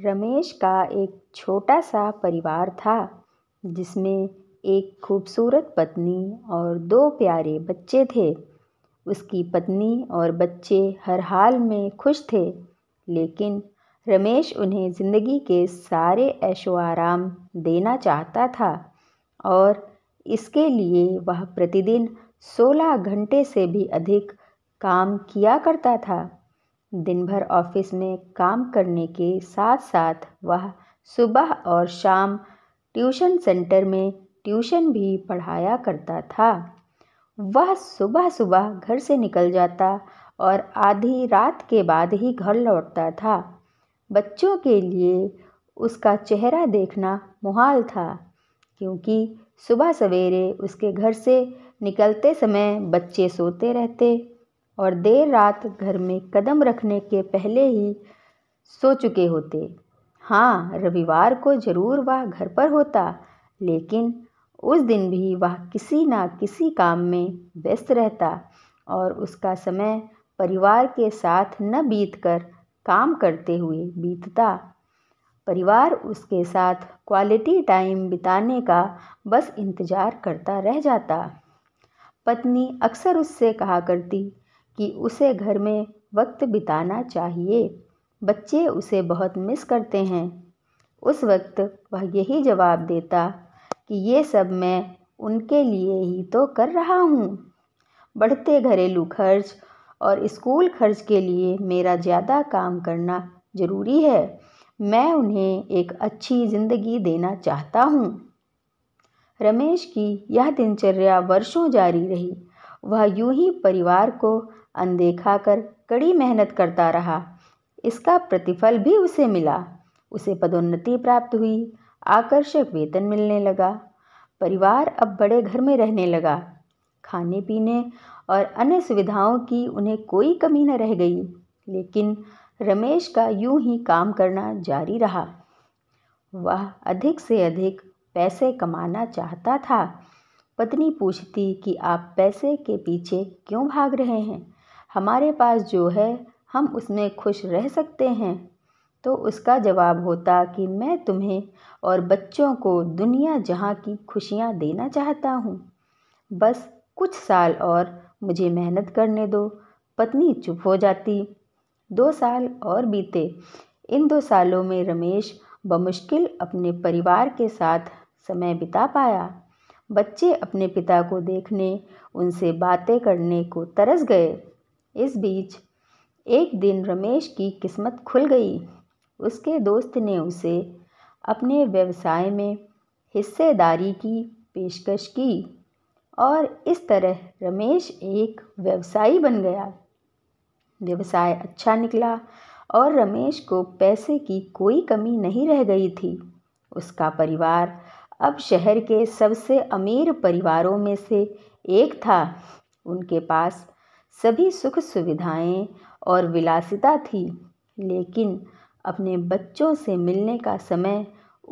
रमेश का एक छोटा सा परिवार था जिसमें एक खूबसूरत पत्नी और दो प्यारे बच्चे थे उसकी पत्नी और बच्चे हर हाल में खुश थे लेकिन रमेश उन्हें ज़िंदगी के सारे ऐशो आराम देना चाहता था और इसके लिए वह प्रतिदिन सोलह घंटे से भी अधिक काम किया करता था दिन भर ऑफिस में काम करने के साथ साथ वह सुबह और शाम ट्यूशन सेंटर में ट्यूशन भी पढ़ाया करता था वह सुबह सुबह घर से निकल जाता और आधी रात के बाद ही घर लौटता था बच्चों के लिए उसका चेहरा देखना मुहाल था क्योंकि सुबह सवेरे उसके घर से निकलते समय बच्चे सोते रहते और देर रात घर में कदम रखने के पहले ही सो चुके होते हाँ रविवार को ज़रूर वह घर पर होता लेकिन उस दिन भी वह किसी ना किसी काम में व्यस्त रहता और उसका समय परिवार के साथ न बीतकर काम करते हुए बीतता परिवार उसके साथ क्वालिटी टाइम बिताने का बस इंतज़ार करता रह जाता पत्नी अक्सर उससे कहा करती कि उसे घर में वक्त बिताना चाहिए बच्चे उसे बहुत मिस करते हैं उस वक्त वह यही जवाब देता कि ये सब मैं उनके लिए ही तो कर रहा हूँ बढ़ते घरेलू खर्च और स्कूल खर्च के लिए मेरा ज़्यादा काम करना ज़रूरी है मैं उन्हें एक अच्छी ज़िंदगी देना चाहता हूँ रमेश की यह दिनचर्या वर्षों जारी रही वह यूं ही परिवार को अनदेखा कर कड़ी मेहनत करता रहा इसका प्रतिफल भी उसे मिला उसे पदोन्नति प्राप्त हुई आकर्षक वेतन मिलने लगा परिवार अब बड़े घर में रहने लगा खाने पीने और अन्य सुविधाओं की उन्हें कोई कमी न रह गई लेकिन रमेश का यूं ही काम करना जारी रहा वह अधिक से अधिक पैसे कमाना चाहता था पत्नी पूछती कि आप पैसे के पीछे क्यों भाग रहे हैं हमारे पास जो है हम उसमें खुश रह सकते हैं तो उसका जवाब होता कि मैं तुम्हें और बच्चों को दुनिया जहाँ की खुशियाँ देना चाहता हूँ बस कुछ साल और मुझे मेहनत करने दो पत्नी चुप हो जाती दो साल और बीते इन दो सालों में रमेश बमुश्किल अपने परिवार के साथ समय बिता पाया बच्चे अपने पिता को देखने उनसे बातें करने को तरस गए इस बीच एक दिन रमेश की किस्मत खुल गई उसके दोस्त ने उसे अपने व्यवसाय में हिस्सेदारी की पेशकश की और इस तरह रमेश एक व्यवसायी बन गया व्यवसाय अच्छा निकला और रमेश को पैसे की कोई कमी नहीं रह गई थी उसका परिवार अब शहर के सबसे अमीर परिवारों में से एक था उनके पास सभी सुख सुविधाएं और विलासिता थी लेकिन अपने बच्चों से मिलने का समय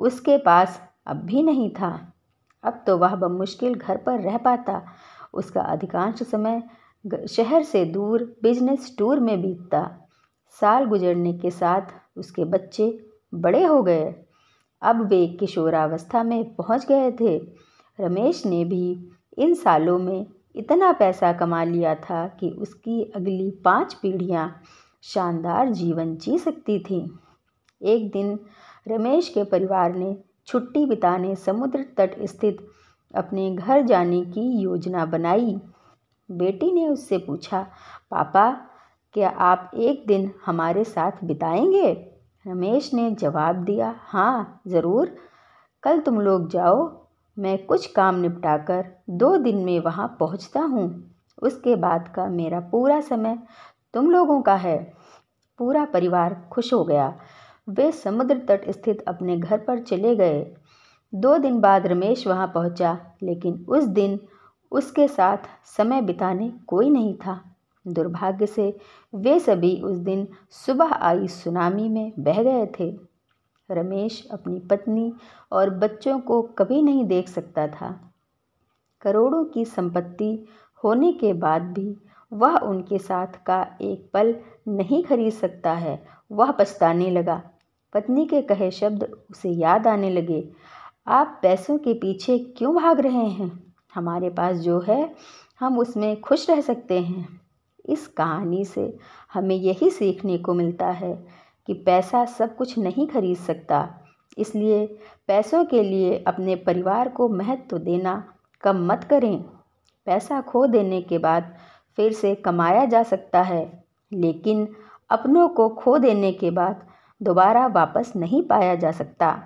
उसके पास अब भी नहीं था अब तो वह मुश्किल घर पर रह पाता उसका अधिकांश समय शहर से दूर बिजनेस टूर में बीतता साल गुजरने के साथ उसके बच्चे बड़े हो गए अब वे किशोरावस्था में पहुंच गए थे रमेश ने भी इन सालों में इतना पैसा कमा लिया था कि उसकी अगली पांच पीढ़ियां शानदार जीवन जी सकती थीं एक दिन रमेश के परिवार ने छुट्टी बिताने समुद्र तट स्थित अपने घर जाने की योजना बनाई बेटी ने उससे पूछा पापा क्या आप एक दिन हमारे साथ बिताएंगे रमेश ने जवाब दिया हाँ ज़रूर कल तुम लोग जाओ मैं कुछ काम निपटाकर दो दिन में वहाँ पहुँचता हूँ उसके बाद का मेरा पूरा समय तुम लोगों का है पूरा परिवार खुश हो गया वे समुद्र तट स्थित अपने घर पर चले गए दो दिन बाद रमेश वहाँ पहुँचा लेकिन उस दिन उसके साथ समय बिताने कोई नहीं था दुर्भाग्य से वे सभी उस दिन सुबह आई सुनामी में बह गए थे रमेश अपनी पत्नी और बच्चों को कभी नहीं देख सकता था करोड़ों की संपत्ति होने के बाद भी वह उनके साथ का एक पल नहीं खरीद सकता है वह पछताने लगा पत्नी के कहे शब्द उसे याद आने लगे आप पैसों के पीछे क्यों भाग रहे हैं हमारे पास जो है हम उसमें खुश रह सकते हैं इस कहानी से हमें यही सीखने को मिलता है कि पैसा सब कुछ नहीं खरीद सकता इसलिए पैसों के लिए अपने परिवार को महत्व देना कम मत करें पैसा खो देने के बाद फिर से कमाया जा सकता है लेकिन अपनों को खो देने के बाद दोबारा वापस नहीं पाया जा सकता